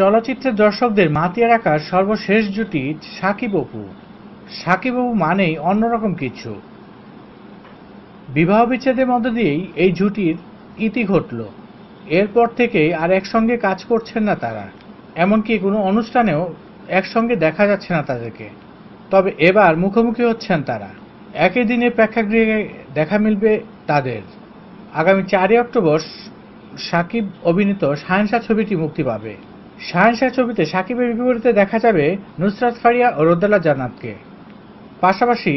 চলচ্চিত্রের দর্শকদের মাতিয়ে রাখার সর্বশেষ জুটি সাকিব অপু সাকিব অপু মানেই অন্যরকম কিছু বিবাহ বিচ্ছেদের মধ্য দিয়েই এই জুটির ইতি ঘটল এরপর থেকেই আর একসঙ্গে কাজ করছেন না তারা এমনকি কোনো অনুষ্ঠানেও একসঙ্গে দেখা যাচ্ছে না তাদেরকে তবে এবার মুখোমুখি হচ্ছেন তারা একই দিনে প্রেক্ষাগৃহে দেখা মিলবে তাদের আগামী চারই অক্টোবর সাকিব অভিনীত সায়েন্সা ছবিটি মুক্তি পাবে শাহেনশাহ ছবিতে সাকিবের বিপরীতে দেখা যাবে নুসরাত ফারিয়া ও রোদেলা জান্নাতকে পাশাপাশি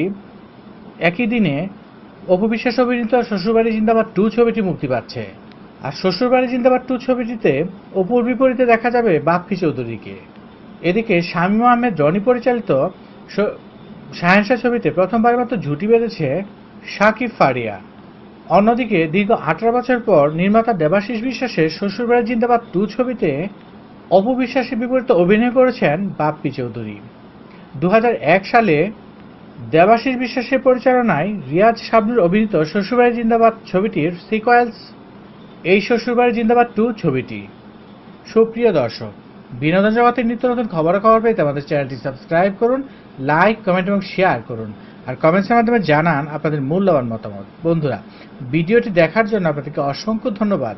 একই দিনে অপবিশ্বাস অভিনীত শ্বশুরবাড়ি জিন্দাবাদ টু ছবিটি মুক্তি পাচ্ছে আর শ্বশুরবাড়ি জিন্দাবাদ টু ছবিটিতে অপুর বিপরীতে দেখা যাবে বাপ্পি চৌধুরীকে এদিকে শামীম আহমেদ জনি পরিচালিত শাহেনশাহ ছবিতে প্রথমবারের মতো ঝুটি বেঁধেছে সাকিব ফারিয়া অন্যদিকে দীর্ঘ আঠারো বছর পর নির্মাতা দেবাশিস বিশ্বাসের শ্বশুরবাড়ি জিন্দাবাদ টু ছবিতে অপবিশ্বাসের বিপরীতে অভিনয় করেছেন বাপ্পি চৌধুরী দু সালে দেবাশীষ বিশ্বাসের পরিচালনায় রিয়াজ সাবলুর অভিনীত শ্বশুরবাড়ি জিন্দাবাদ ছবিটির সিকোয়েলস এই শ্বশুরবাড়ি জিন্দাবাদ টু ছবিটি সুপ্রিয় দর্শক বিনোদন জগতের নিত্য নতুন খবরাখবর পেতে আমাদের চ্যানেলটি সাবস্ক্রাইব করুন লাইক কমেন্ট এবং শেয়ার করুন আর কমেন্টসের মাধ্যমে জানান আপনাদের মূল্যবান মতামত বন্ধুরা ভিডিওটি দেখার জন্য আপনাদেরকে অসংখ্য ধন্যবাদ